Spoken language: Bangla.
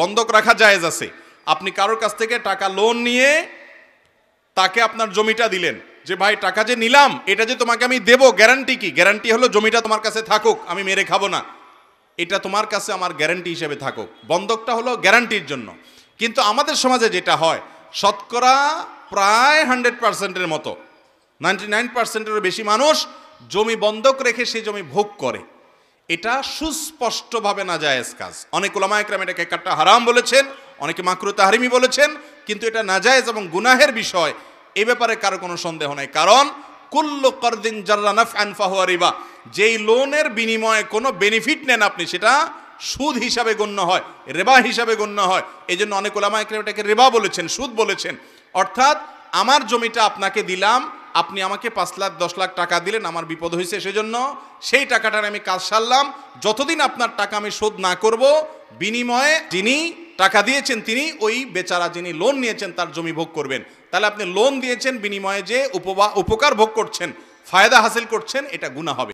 বন্ধক রাখা জায়েজ আছে আপনি কারোর কাছ থেকে টাকা লোন নিয়ে তাকে আপনার জমিটা দিলেন যে ভাই টাকা যে নিলাম এটা যে তোমাকে আমি দেব গ্যারান্টি কি গ্যারান্টি হলো জমিটা তোমার কাছে থাকুক আমি মেরে খাবো না এটা তোমার কাছে আমার গ্যারান্টি হিসেবে থাকুক বন্ধকটা হলো গ্যারান্টির জন্য কিন্তু আমাদের সমাজে যেটা হয় শতকরা প্রায় হান্ড্রেড পার্সেন্টের মতো নাইনটি নাইন পার্সেন্টেরও বেশি মানুষ জমি বন্ধক রেখে সেই জমি ভোগ করে এটা সুস্পষ্টভাবে না জায়েজ কাজ অনেক ওলামা একরাম এটাকে একটা হারাম বলেছেন অনেকে মাকরু তাহারিমি বলেছেন কিন্তু এটা নাজায়েজ এবং গুনাহের বিষয় এ ব্যাপারে কারো কোনো সন্দেহ নাই কারণ কুল্লো করদিন জার্রানাফ আনফাহুয়া রিবা যেই লোনের বিনিময়ে কোনো বেনিফিট নেন আপনি সেটা সুদ হিসাবে গণ্য হয় রেবা হিসাবে গণ্য হয় এই জন্য অনেক ওলামা একরাম এটাকে রেবা বলেছেন সুদ বলেছেন অর্থাৎ আমার জমিটা আপনাকে দিলাম আপনি আমাকে পাঁচ লাখ দশ লাখ টাকা দিলেন আমার বিপদ হয়েছে সেজন্য সেই টাকাটার আমি কাজ সারলাম যতদিন আপনার টাকা আমি শোধ না করব বিনিময়ে যিনি টাকা দিয়েছেন তিনি ওই বেচারা যিনি লোন নিয়েছেন তার জমি ভোগ করবেন তাহলে আপনি লোন দিয়েছেন বিনিময়ে যে উপকার ভোগ করছেন ফায়দা হাসিল করছেন এটা গুণা হবে